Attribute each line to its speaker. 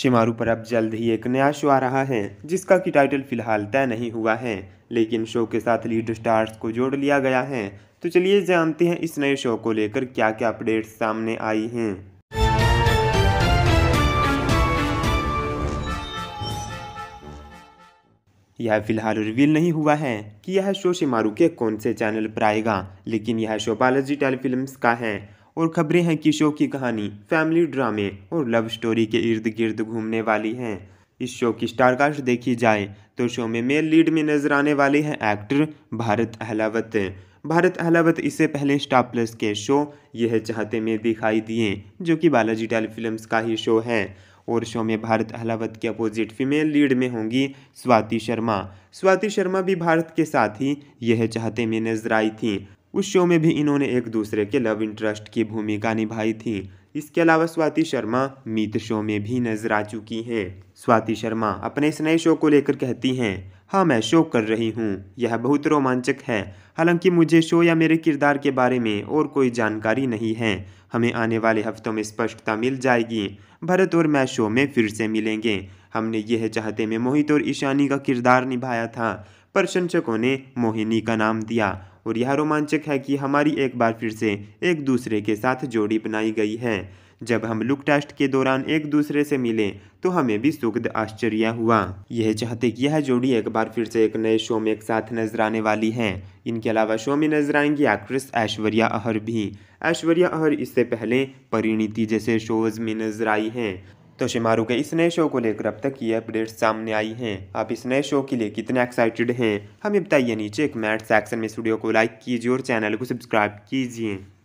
Speaker 1: शिमारू पर अब जल्द ही एक नया शो आ रहा है जिसका कि टाइटल फिलहाल तय नहीं हुआ है लेकिन शो के साथ लीड स्टार्स को जोड़ लिया गया है तो चलिए जानते हैं इस नए शो को लेकर क्या क्या अपडेट सामने आई हैं यह फिलहाल रिवील नहीं हुआ है कि यह शो शिमारू के कौन से चैनल पर आएगा लेकिन यह शो बालाजी टेलीफिल्म का है और खबरें हैं कि शो की कहानी फैमिली ड्रामे और लव स्टोरी के इर्द गिर्द घूमने वाली हैं इस शो की स्टारकास्ट देखी जाए तो शो में मेल लीड में नजर आने वाले हैं एक्टर भारत अहलावत भारत अहलावत इससे पहले स्टार प्लस के शो यह चाहते में दिखाई दिए जो कि बालाजी टेलीफिल्म का ही शो है और शो में भारत अहलावत के अपोजिट फीमेल लीड में होंगी स्वाति शर्मा स्वाति शर्मा भी भारत के साथ ही यह चाहते में नजर आई थी उस शो में भी इन्होंने एक दूसरे के लव इंटरेस्ट की भूमिका निभाई थी इसके अलावा स्वाति शर्मा मीत शो में भी नजर आ चुकी हैं स्वाति शर्मा अपने इस नए शो को लेकर कहती हैं हाँ मैं शो कर रही हूँ यह बहुत रोमांचक है हालांकि मुझे शो या मेरे किरदार के बारे में और कोई जानकारी नहीं है हमें आने वाले हफ्तों में स्पष्टता मिल जाएगी भरत और मैं शो में फिर से मिलेंगे हमने यह चाहते में मोहित और ईशानी का किरदार निभाया था प्रशंसकों ने मोहिनी का नाम दिया और यह रोमांचक है कि हमारी एक बार फिर से एक दूसरे के साथ जोड़ी बनाई गई है जब हम लुक टेस्ट के दौरान एक दूसरे से मिले तो हमें भी सुखद आश्चर्य हुआ यह चाहते कि यह जोड़ी एक बार फिर से एक नए शो में एक साथ नजर आने वाली है इनके अलावा शो में नजर आएंगी एक्ट्रेस ऐश्वर्या अहर भी ऐश्वर्या अहर इससे पहले परिणीति जैसे शोज में नजर आई हैं तो शिमारू के इस नए शो को लेकर अब तक ये अपडेट्स सामने आई हैं आप इस नए शो के लिए कितने एक्साइटेड हैं हमें बताइए नीचे एक मैट सेक्शन में स्टूडियो को लाइक कीजिए और चैनल को सब्सक्राइब कीजिए